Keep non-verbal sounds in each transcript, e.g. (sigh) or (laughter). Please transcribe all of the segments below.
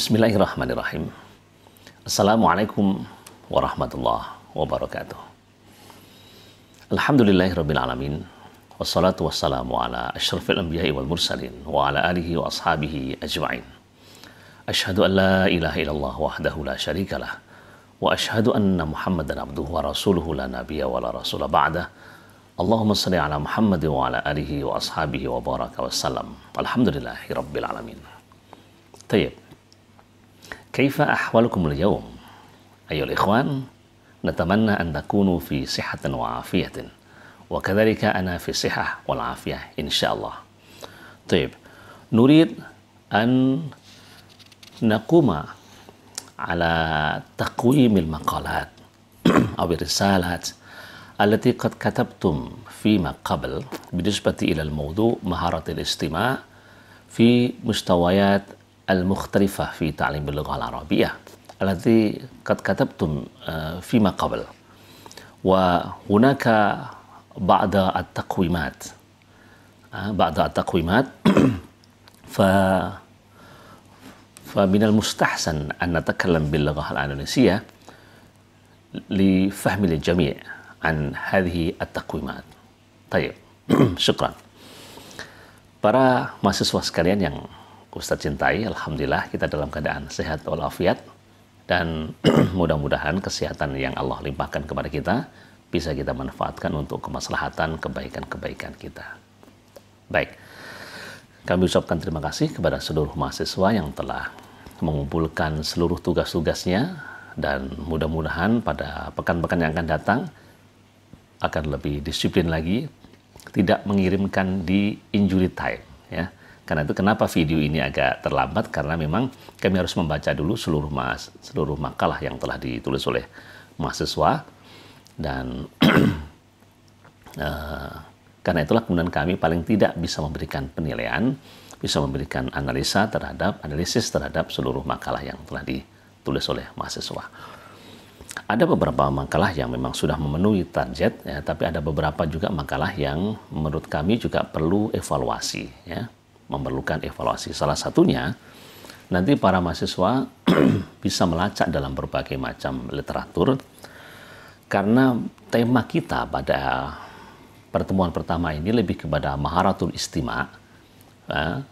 Bismillahirrahmanirrahim. Assalamualaikum warahmatullahi wabarakatuh. Alhamdulillahirabbil alamin. Wassalatu wassalamu ala asyrafil anbiya wal mursalin wa ala alihi wa ashabihi ajma'in. Asyhadu an la ilaha illallah wahdahu la syarikalah. Wa asyhadu anna muhammadan abduhu wa rasuluhu la nabiyya wala rasula ba'da. Allahumma salli ala Muhammad wa ala alihi wa ashabihi wa baraka wa Alhamdulillahirabbil alamin. Tayyib. كيف أحوالكم اليوم؟ أيها الإخوان نتمنى أن تكونوا في صحة وعافية وكذلك أنا في صحة والعافية إن شاء الله طيب نريد أن نقوم على تقويم المقالات (clears throat) أو الرسالات التي قد كتبتم فيما قبل بالنسبة إلى الموضوع مهارة الاستماع في مستويات al-mukhtarifah fi ta'lim bil al-arabiyah allati qad katabtum uh, fima qabl wa hunaka ba'da at-taqwimat uh, ba'da at-taqwimat (clears throat) fa المستحسن أن نتكلم باللغة الإندونيسية لفهم الجميع عن هذه التقويمات طيب شكرا para mahasiswa sekalian yang Ustadz cintai, Alhamdulillah kita dalam keadaan sehat walafiat dan (clears throat) mudah-mudahan kesehatan yang Allah limpahkan kepada kita bisa kita manfaatkan untuk kemaslahatan kebaikan-kebaikan kita. Baik, kami ucapkan terima kasih kepada seluruh mahasiswa yang telah mengumpulkan seluruh tugas-tugasnya dan mudah-mudahan pada pekan-pekan yang akan datang akan lebih disiplin lagi, tidak mengirimkan di injury time ya karena itu kenapa video ini agak terlambat karena memang kami harus membaca dulu seluruh mas, seluruh makalah yang telah ditulis oleh mahasiswa dan uh, (clears throat) karena itulah kemudian kami paling tidak bisa memberikan penilaian, bisa memberikan analisa terhadap analisis terhadap seluruh makalah yang telah ditulis oleh mahasiswa. Ada beberapa makalah yang memang sudah memenuhi target, ya, tapi ada beberapa juga makalah yang menurut kami juga perlu evaluasi. Ya memerlukan evaluasi. Salah satunya nanti para mahasiswa (clears throat) bisa melacak dalam berbagai macam literatur karena tema kita pada pertemuan pertama ini lebih kepada maharatul istima eh,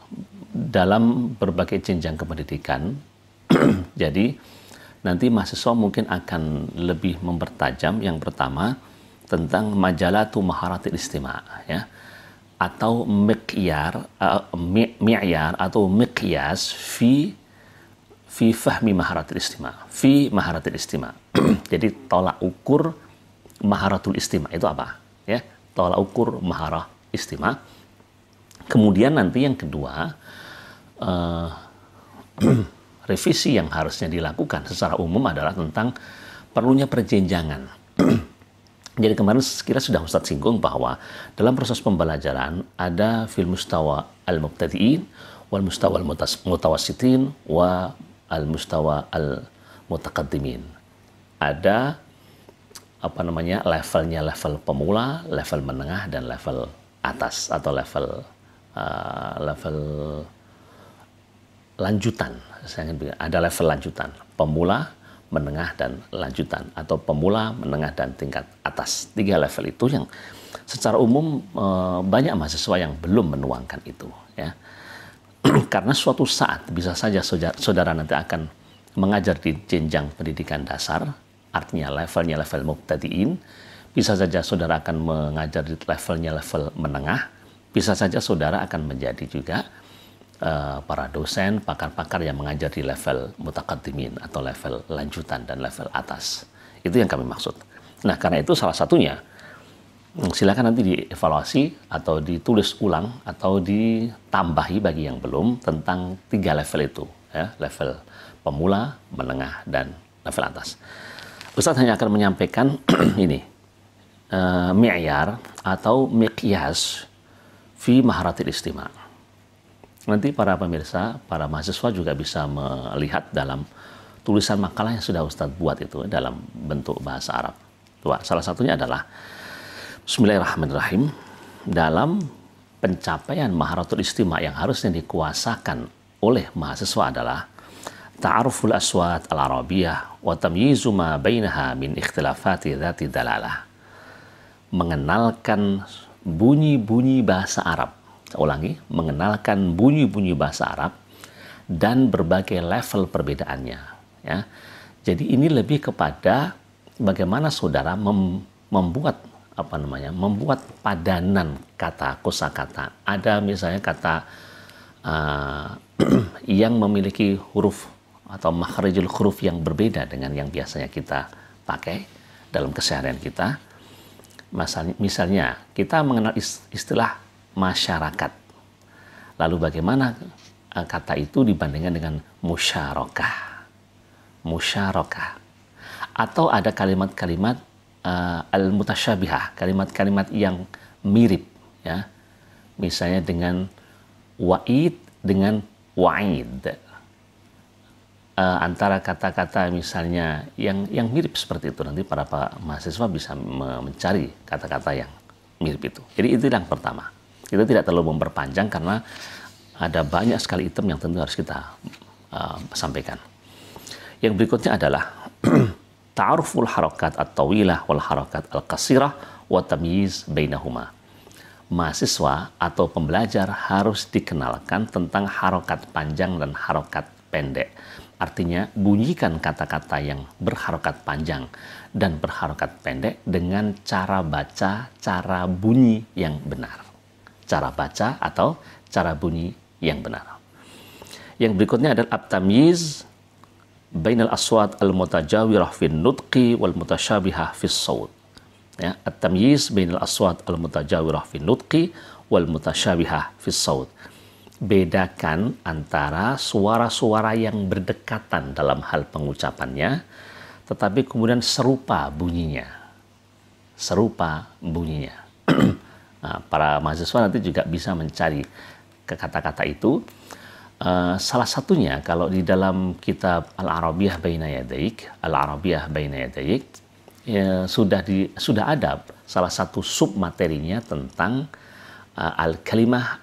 dalam berbagai jenjang kependidikan. (clears throat) Jadi nanti mahasiswa mungkin akan lebih mempertajam yang pertama tentang majalah tu maharatul istima ya atau miqyar uh, mi'yar atau miqyas fi fi fahmi maharatul istima fi maharatul istima (clears throat) jadi tolak ukur maharatul istima itu apa ya tolak ukur maharah istima kemudian nanti yang kedua uh, (clears throat) revisi yang harusnya dilakukan secara umum adalah tentang perlunya perjenjangan jadi kemarin sekiranya sudah Ustaz singgung bahwa dalam proses pembelajaran ada fil mustawa al-mubtadi'in wal mustawa al-mutawasitin wa al mustawa al-mutaqaddimin. Ada apa namanya levelnya level pemula, level menengah dan level atas atau level uh, level lanjutan. Saya ingin bilang ada level lanjutan pemula, menengah dan lanjutan atau pemula, menengah dan tingkat atas. Tiga level itu yang secara umum eh, banyak mahasiswa yang belum menuangkan itu ya. (clears throat) Karena suatu saat bisa saja saudara, nanti akan mengajar di jenjang pendidikan dasar, artinya levelnya level mubtadiin, bisa saja saudara akan mengajar di levelnya level menengah, bisa saja saudara akan menjadi juga Eh, para dosen, pakar-pakar yang mengajar di level mutakaddimin atau level lanjutan dan level atas. Itu yang kami maksud. Nah, karena itu salah satunya hmm, silakan nanti dievaluasi atau ditulis ulang atau ditambahi bagi yang belum tentang tiga level itu, ya, level pemula, menengah dan level atas. Ustadz hanya akan menyampaikan (clears throat) ini uh, mi'yar atau mi'yas fi maharatil istimah. Nanti para pemirsa, para mahasiswa juga bisa melihat dalam tulisan makalah yang sudah Ustadz buat itu dalam bentuk bahasa Arab. Dua, salah satunya adalah Bismillahirrahmanirrahim dalam pencapaian maharatul istima yang harusnya dikuasakan oleh mahasiswa adalah ta'aruful aswat al-arabiyah wa tamyizu ma bainaha min ikhtilafati dhati dalalah. Mengenalkan bunyi-bunyi bahasa Arab ulangi, mengenalkan bunyi-bunyi bahasa Arab dan berbagai level perbedaannya. Ya. Jadi ini lebih kepada bagaimana saudara mem membuat apa namanya, membuat padanan kata kosakata. Ada misalnya kata uh, (clears throat) yang memiliki huruf atau makhrajul huruf yang berbeda dengan yang biasanya kita pakai dalam keseharian kita. Masalah, misalnya kita mengenal istilah masyarakat. Lalu bagaimana eh, kata itu dibandingkan dengan musyarakah? Musyarakah. Atau ada kalimat-kalimat uh, al-mutasyabihah, kalimat-kalimat yang mirip ya. Misalnya dengan wa'id dengan wa'id. Uh, antara kata-kata misalnya yang yang mirip seperti itu nanti para, para mahasiswa bisa mencari kata-kata yang mirip itu. Jadi itu yang pertama. Kita tidak terlalu memperpanjang karena ada banyak sekali item yang tentu harus kita uh, sampaikan. Yang berikutnya adalah (clears throat) ta'aruful harakat at-tawilah wal harakat al-qasirah wa tamyiz bainahuma. Mahasiswa atau pembelajar harus dikenalkan tentang harokat panjang dan harokat pendek. Artinya, bunyikan kata-kata yang berharokat panjang dan berharokat pendek dengan cara baca, cara bunyi yang benar cara baca atau cara bunyi yang benar. Yang berikutnya adalah abtamiz bainal aswat al-mutajawirah fi nutqi wal mutasyabihah fis saut. Ya, at-tamyiz bainal aswat al-mutajawirah fi nutqi wal mutasyabihah fis saut. Bedakan antara suara-suara yang berdekatan dalam hal pengucapannya tetapi kemudian serupa bunyinya. Serupa bunyinya. (clears throat) Nah, para mahasiswa nanti juga bisa mencari kata-kata itu. Uh, salah satunya kalau di dalam kitab Al-Arabiyah Baina Yadaik, Al-Arabiyah Baina Yadaik, ya, sudah di sudah ada salah satu sub materinya tentang uh, al-kalimah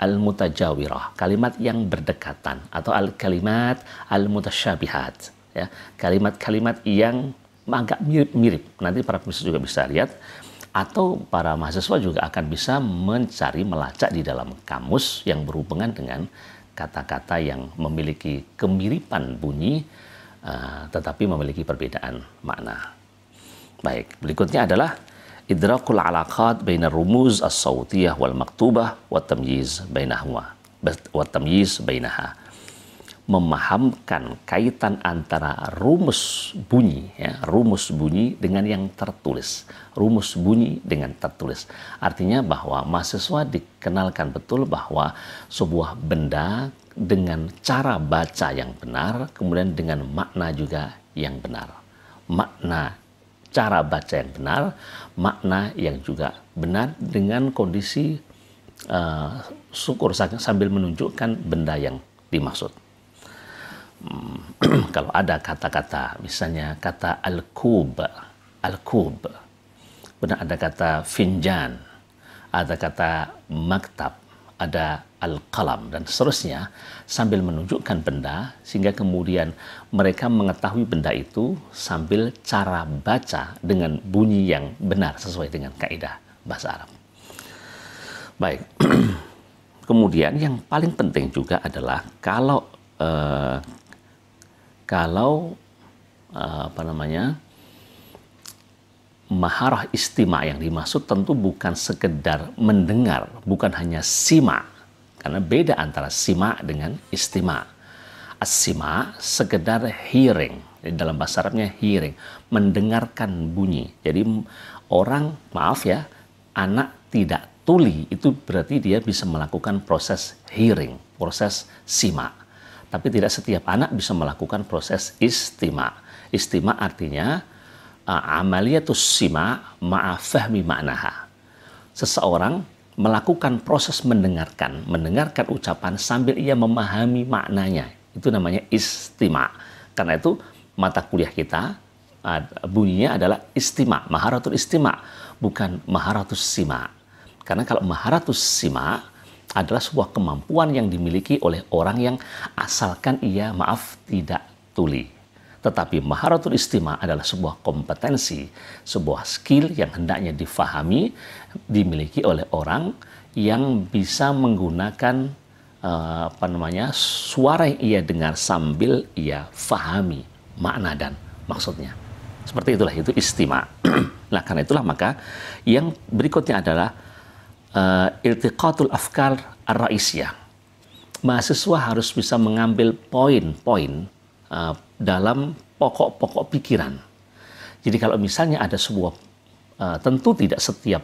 al-mutajawirah, kalimat yang berdekatan atau al-kalimat al mutashabihat ya, kalimat-kalimat yang agak mirip-mirip. Nanti para pemirsa juga bisa lihat atau para mahasiswa juga akan bisa mencari melacak di dalam kamus yang berhubungan dengan kata-kata yang memiliki kemiripan bunyi uh, tetapi memiliki perbedaan makna. Baik, berikutnya adalah idrakul alaqat bainar rumuz as-sautiyah wal maktubah wa tamyiz bainahuma wa tamyiz bainaha memahamkan kaitan antara rumus bunyi, ya, rumus bunyi dengan yang tertulis, rumus bunyi dengan tertulis. Artinya bahwa mahasiswa dikenalkan betul bahwa sebuah benda dengan cara baca yang benar, kemudian dengan makna juga yang benar. Makna cara baca yang benar, makna yang juga benar dengan kondisi uh, syukur sambil menunjukkan benda yang dimaksud. (clears throat) kalau ada kata-kata misalnya kata al-kub al-kub ada kata finjan ada kata maktab ada al-qalam dan seterusnya sambil menunjukkan benda sehingga kemudian mereka mengetahui benda itu sambil cara baca dengan bunyi yang benar sesuai dengan kaidah bahasa Arab. Baik. (clears throat) Kemudian yang paling penting juga adalah kalau eh, kalau eh, apa namanya maharah istima yang dimaksud tentu bukan sekedar mendengar, bukan hanya sima, karena beda antara sima dengan istima. Asima sekedar hearing, dalam bahasa Arabnya hearing, mendengarkan bunyi. Jadi orang, maaf ya, anak tidak tuli itu berarti dia bisa melakukan proses hearing, proses simak. Tapi tidak setiap anak bisa melakukan proses istima. Istima artinya uh, amaliyatus sima ma'afahmi ma'naha. Seseorang melakukan proses mendengarkan, mendengarkan ucapan sambil ia memahami maknanya. Itu namanya istima. Karena itu mata kuliah kita uh, bunyinya adalah istima, maharatul istima, bukan maharatus sima. Karena kalau maharatus sima, adalah sebuah kemampuan yang dimiliki oleh orang yang asalkan ia maaf tidak tuli. Tetapi maharatul istima adalah sebuah kompetensi, sebuah skill yang hendaknya difahami, dimiliki oleh orang yang bisa menggunakan eh, apa namanya suara yang ia dengar sambil ia fahami makna dan maksudnya. Seperti itulah itu istima. (clears throat) nah karena itulah maka yang berikutnya adalah uh, eh, irtiqatul afkar ar-raisiyah. Mahasiswa harus bisa mengambil poin-poin uh, dalam pokok-pokok pikiran. Jadi kalau misalnya ada sebuah uh, tentu tidak setiap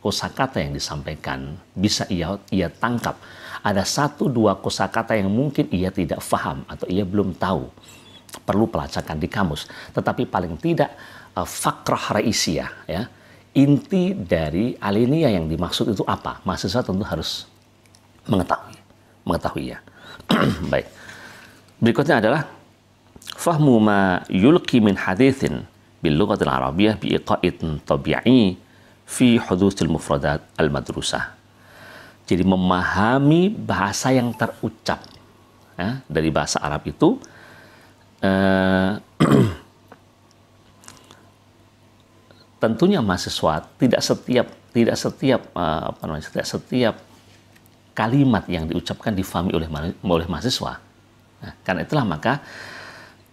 kosakata yang disampaikan bisa ia ia tangkap. Ada satu dua kosakata yang mungkin ia tidak paham atau ia belum tahu. Perlu pelacakan di kamus. Tetapi paling tidak uh, fakrah raisiyah ya inti dari alinea yang dimaksud itu apa? Mahasiswa tentu harus mengetahui, mengetahui ya. (clears throat) Baik. Berikutnya adalah fahmu ma yulki min hadithin bil lughatil arabiyyah bi iqa'in tabi'i fi hudusil mufradat al madrusah. Jadi memahami bahasa yang terucap ya, dari bahasa Arab itu eh, (clears throat) tentunya mahasiswa tidak setiap tidak setiap eh, apa namanya tidak setiap kalimat yang diucapkan difahami oleh oleh mahasiswa. Nah, karena itulah maka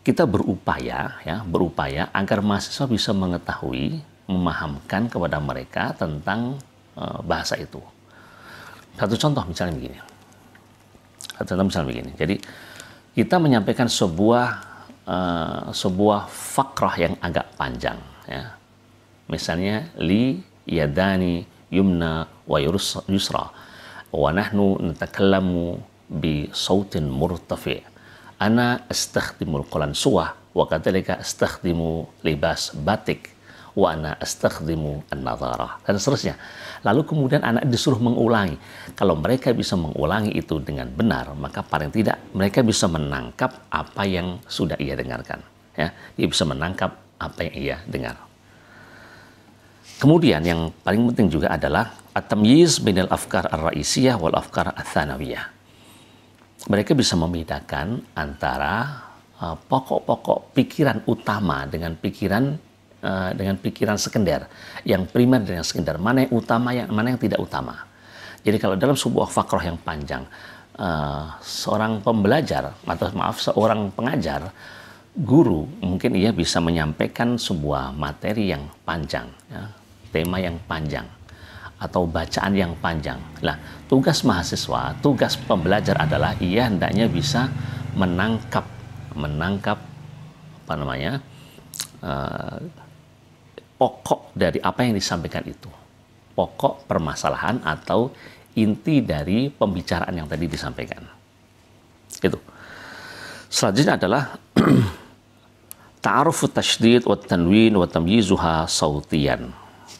kita berupaya ya berupaya agar mahasiswa bisa mengetahui memahamkan kepada mereka tentang uh, bahasa itu. Satu contoh misalnya begini. Satu contoh misalnya begini. Jadi kita menyampaikan sebuah uh, sebuah fakrah yang agak panjang ya misalnya li yadani yumna wa yusra wa nahnu natakallamu bi sautin murtafi ana astakhdimu al-quran suwa wa kadhalika astakhdimu libas batik wa ana astakhdimu an-nadhara dan seterusnya. Lalu kemudian anak disuruh mengulangi. Kalau mereka bisa mengulangi itu dengan benar, maka paling tidak mereka bisa menangkap apa yang sudah ia dengarkan. Ya, dia bisa menangkap apa yang ia dengar. Kemudian yang paling penting juga adalah atamyiz tamyiz binil afkar ar-raisiyah wal afkar ats-tsanawiyah. Mereka bisa membedakan antara e, pokok-pokok uh, pikiran utama dengan pikiran uh, dengan pikiran sekunder, yang primer dan yang sekunder, mana yang utama yang mana yang tidak utama. Jadi kalau dalam sebuah fakroh yang panjang, uh, seorang pembelajar atau maaf seorang pengajar guru mungkin ia bisa menyampaikan sebuah materi yang panjang ya, tema yang panjang atau bacaan yang panjang. Nah, tugas mahasiswa, tugas pembelajar adalah ia hendaknya bisa menangkap, menangkap apa namanya eh, pokok dari apa yang disampaikan itu, pokok permasalahan atau inti dari pembicaraan yang tadi disampaikan. Itu. Selanjutnya adalah (clears throat) ta'aruf tasydid wa tanwin wa tamyizuha sautian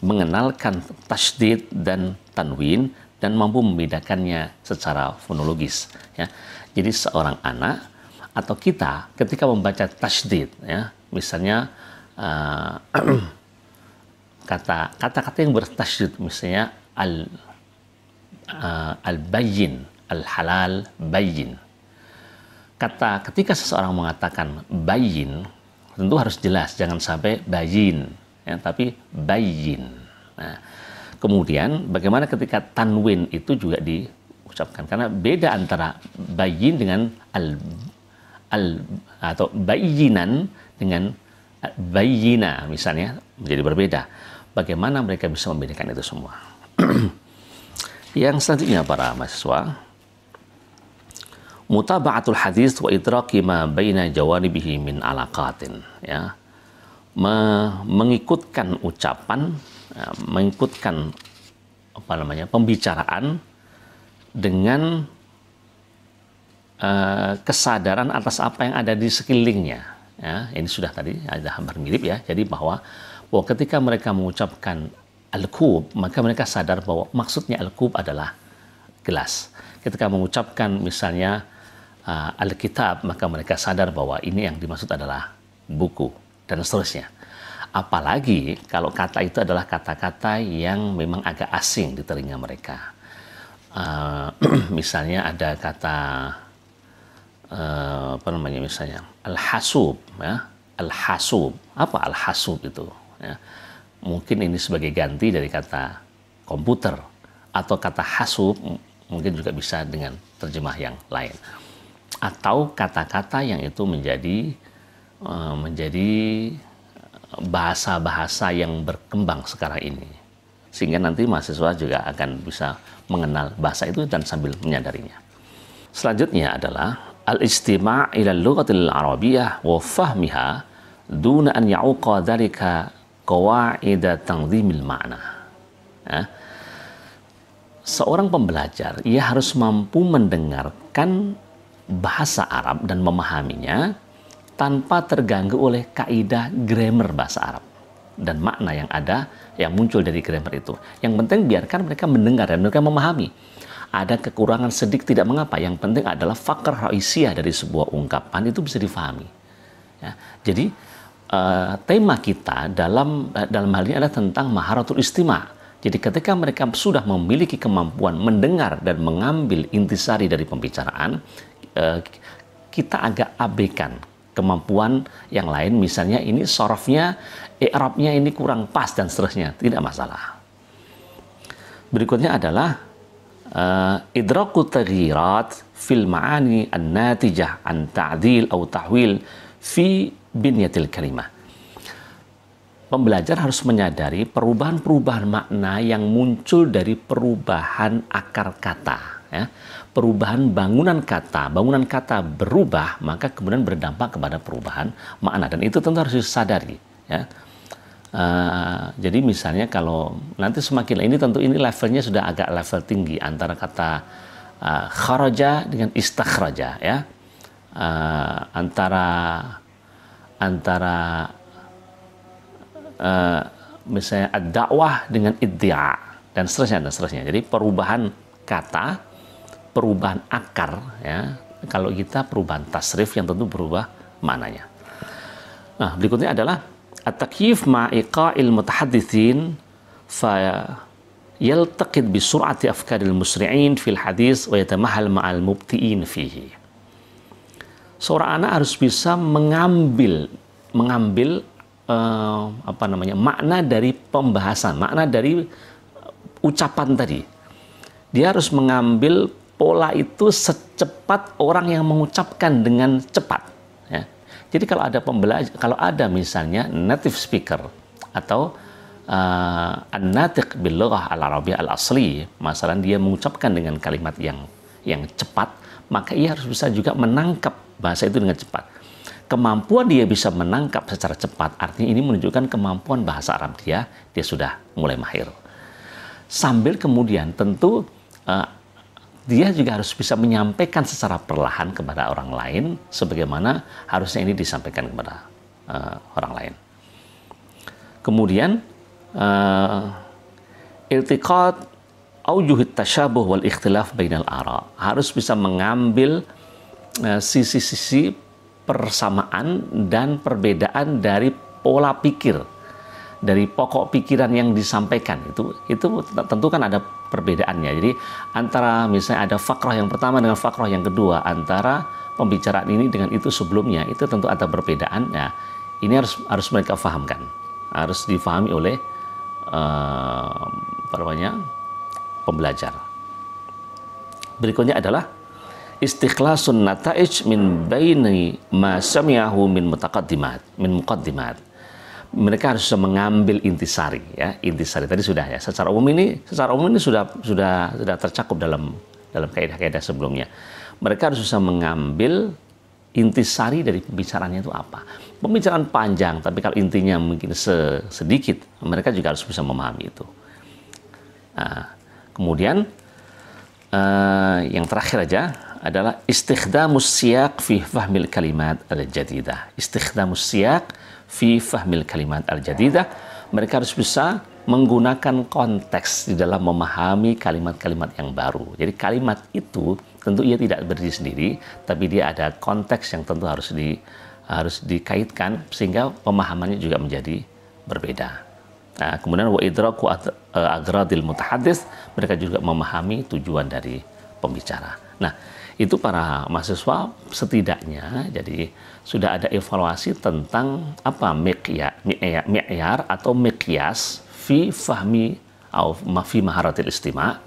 mengenalkan tasdid dan tanwin dan mampu membedakannya secara fonologis ya. Jadi seorang anak atau kita ketika membaca tasdid ya, misalnya eh, (clears throat) kata kata-kata yang bertasdid misalnya al uh, eh, al bayyin, al halal bayyin. Kata ketika seseorang mengatakan bayin tentu harus jelas jangan sampai bayin ya, tapi bayin. Nah, kemudian bagaimana ketika tanwin itu juga diucapkan karena beda antara bayin dengan al al atau bayinan dengan bayina misalnya menjadi berbeda. Bagaimana mereka bisa membedakan itu semua? (clears throat) Yang selanjutnya para mahasiswa, mutaba'atul hadis wa idraki ma baina jawanibihi min alaqatin ya mengikutkan ucapan, ya, mengikutkan apa namanya pembicaraan dengan uh, kesadaran atas apa yang ada di sekelilingnya. Ya, ini sudah tadi ada hampir mirip ya. Jadi bahwa bahwa ketika mereka mengucapkan al-kub, maka mereka sadar bahwa maksudnya al-kub adalah gelas. Ketika mengucapkan misalnya uh, al-kitab, maka mereka sadar bahwa ini yang dimaksud adalah buku dan seterusnya. Apalagi kalau kata itu adalah kata-kata yang memang agak asing di telinga mereka. Uh, (clears throat) misalnya ada kata uh, apa namanya misalnya al-hasub ya al-hasub apa al-hasub itu ya. mungkin ini sebagai ganti dari kata komputer atau kata hasub mungkin juga bisa dengan terjemah yang lain atau kata-kata yang itu menjadi Eh, menjadi bahasa-bahasa yang berkembang sekarang ini. Sehingga nanti mahasiswa juga akan bisa mengenal bahasa itu dan sambil menyadarinya. Selanjutnya adalah al-istima' ila lughatil arabiyyah wa fahmiha duna an ya'uqa dhalika qawa'id tanzimil ma'na. Ya. seorang pembelajar ia harus mampu mendengarkan bahasa Arab dan memahaminya tanpa terganggu oleh kaidah grammar bahasa Arab dan makna yang ada yang muncul dari grammar itu. Yang penting biarkan mereka mendengar dan mereka memahami. Ada kekurangan sedikit tidak mengapa. Yang penting adalah fakir raisiah dari sebuah ungkapan itu bisa difahami. Ya, jadi uh, tema kita dalam uh, dalam hal ini adalah tentang maharatul istima. Jadi ketika mereka sudah memiliki kemampuan mendengar dan mengambil intisari dari pembicaraan, eh, kita agak abaikan kemampuan yang lain misalnya ini sorofnya arabnya ini kurang pas dan seterusnya tidak masalah berikutnya adalah uh, idraku taghirat fil ma'ani an-natijah an ta'dil atau tahwil fi binyatil kalimah Pembelajar harus menyadari perubahan-perubahan makna yang muncul dari perubahan akar kata ya, perubahan bangunan kata, bangunan kata berubah, maka kemudian berdampak kepada perubahan makna dan itu tentu harus disadari. Ya. Uh, jadi misalnya kalau nanti semakin ini tentu ini levelnya sudah agak level tinggi antara kata uh, kharaja dengan istakhraja ya uh, antara antara uh, misalnya ad-dakwah dengan iddia dan seterusnya dan seterusnya. Jadi perubahan kata perubahan akar ya. Kalau kita perubahan tasrif yang tentu berubah maknanya. Nah, berikutnya adalah at-takyif ma'iqa'il mutahaddithin fa yaltaqid bi sur'ati afkaril musri'in fil hadis wa yatamahal ma'al mubti'in fihi. Seorang anak harus bisa mengambil mengambil uh, apa namanya makna dari pembahasan, makna dari eh, ucapan tadi. Dia harus mengambil pola itu secepat orang yang mengucapkan dengan cepat. Ya. Jadi kalau ada pembelajar, kalau ada misalnya native speaker atau uh, an-natiq bil lughah al Arabi al-asli, masalah dia mengucapkan dengan kalimat yang yang cepat, maka ia harus bisa juga menangkap bahasa itu dengan cepat. Kemampuan dia bisa menangkap secara cepat artinya ini menunjukkan kemampuan bahasa Arab dia, dia sudah mulai mahir. Sambil kemudian tentu eh, dia juga harus bisa menyampaikan secara perlahan kepada orang lain sebagaimana harusnya ini disampaikan kepada uh, orang lain. Kemudian eh, iltiqat aujuhit tasyabuh wal ikhtilaf bainal ara harus bisa mengambil eh, sisi-sisi uh, persamaan dan perbedaan dari pola pikir dari pokok pikiran yang disampaikan itu itu tentu kan ada perbedaannya. Jadi antara misalnya ada fakroh yang pertama dengan fakroh yang kedua, antara pembicaraan ini dengan itu sebelumnya itu tentu ada perbedaan. Ya, ini harus harus mereka fahamkan, harus difahami oleh uh, namanya pembelajar. Berikutnya adalah istiqlasun nataij min baini ma sami'ahu min mutaqaddimat min muqaddimat mereka harus mengambil intisari ya intisari tadi sudah ya secara umum ini secara umum ini sudah sudah sudah tercakup dalam dalam kaidah-kaidah sebelumnya mereka harus bisa mengambil intisari dari pembicaraannya itu apa pembicaraan panjang tapi kalau intinya mungkin sedikit mereka juga harus bisa memahami itu nah, kemudian uh, yang terakhir aja adalah istighdamus siyak fi fahmil kalimat al-jadidah Istighdamus siyak fi fahmil kalimat al-jadidah. Mereka harus bisa menggunakan konteks di dalam memahami kalimat-kalimat yang baru. Jadi kalimat itu tentu ia tidak berdiri sendiri, tapi dia ada konteks yang tentu harus di harus dikaitkan sehingga pemahamannya juga menjadi berbeda. Nah, kemudian wa idraku eh, agradil mutahaddis mereka juga memahami tujuan dari pembicara. Nah, itu para mahasiswa setidaknya jadi sudah ada evaluasi tentang apa mikyar, mikyar atau mikyas fi fahmi atau fi maharatil istima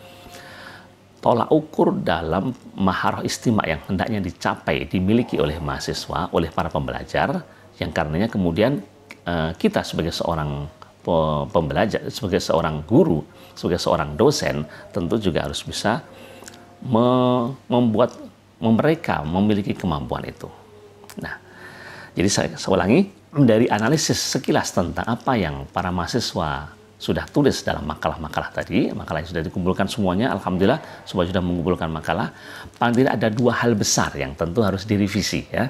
tolak ukur dalam maharoh istima yang hendaknya dicapai dimiliki oleh mahasiswa oleh para pembelajar yang karenanya kemudian eh, kita sebagai seorang pembelajar sebagai seorang guru sebagai seorang dosen tentu juga harus bisa membuat mereka memiliki kemampuan itu. Nah, jadi saya, saya ulangi dari analisis sekilas tentang apa yang para mahasiswa sudah tulis dalam makalah-makalah tadi, makalah yang sudah dikumpulkan semuanya, alhamdulillah semua sudah mengumpulkan makalah. Paling tidak ada dua hal besar yang tentu harus direvisi ya.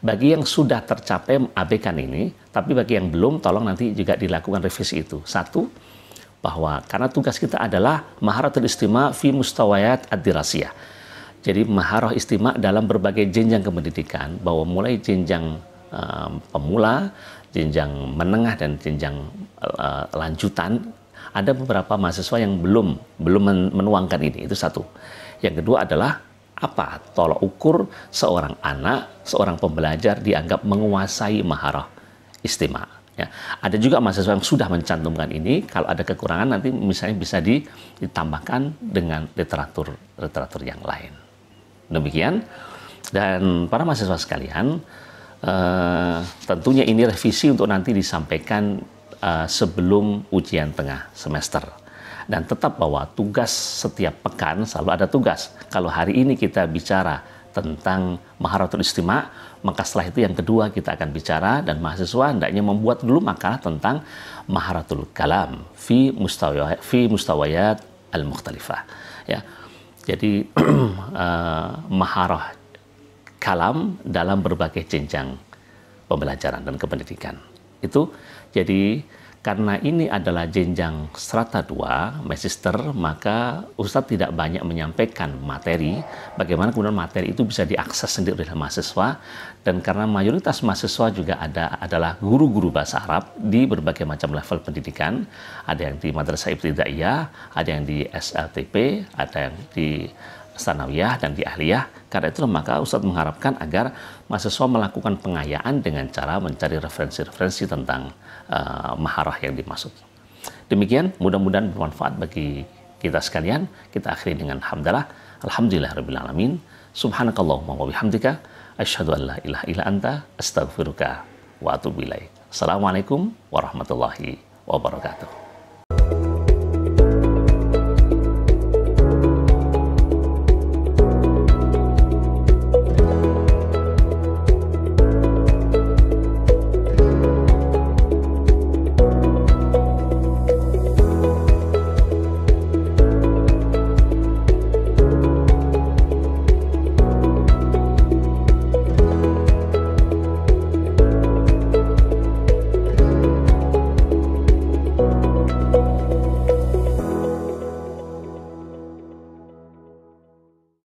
Bagi yang sudah tercapai abekan ini, tapi bagi yang belum tolong nanti juga dilakukan revisi itu. Satu, bahwa karena tugas kita adalah maharatul istima fi mustawayat ad-dirasiyah. Jadi maharah istima dalam berbagai jenjang kependidikan bahwa mulai jenjang uh, pemula, jenjang menengah dan jenjang uh, lanjutan ada beberapa mahasiswa yang belum belum menuangkan ini. Itu satu. Yang kedua adalah apa tolok ukur seorang anak, seorang pembelajar dianggap menguasai maharah istimewa Ya, ada juga mahasiswa yang sudah mencantumkan ini. Kalau ada kekurangan nanti misalnya bisa ditambahkan dengan literatur literatur yang lain. Demikian. Dan para mahasiswa sekalian, eh, tentunya ini revisi untuk nanti disampaikan eh, sebelum ujian tengah semester. Dan tetap bahwa tugas setiap pekan selalu ada tugas. Kalau hari ini kita bicara tentang maharatul istima. Maka setelah itu yang kedua kita akan bicara dan mahasiswa hendaknya membuat dulu makalah tentang maharatul kalam fi mustawayat, fi mustawayat al mukhtalifah. Ya. Jadi uh, (clears throat) maharah kalam dalam berbagai jenjang pembelajaran dan kependidikan. Itu jadi karena ini adalah jenjang strata 2, my maka Ustadz tidak banyak menyampaikan materi, bagaimana kemudian materi itu bisa diakses sendiri oleh mahasiswa, dan karena mayoritas mahasiswa juga ada adalah guru-guru bahasa Arab di berbagai macam level pendidikan, ada yang di Madrasah Ibtidaiyah, ada yang di SLTP, ada yang di sanawiyah dan di ahliyah. Karena itu maka Ustadz mengharapkan agar mahasiswa melakukan pengayaan dengan cara mencari referensi-referensi tentang Eh, maharah yang dimaksud. Demikian, mudah-mudahan bermanfaat bagi kita sekalian. Kita akhiri dengan hamdalah. Alhamdulillah rabbil alamin. Subhanakallahumma wa bihamdika asyhadu an la ilaha illa anta astaghfiruka wa atubu ilaik. Assalamualaikum warahmatullahi wabarakatuh.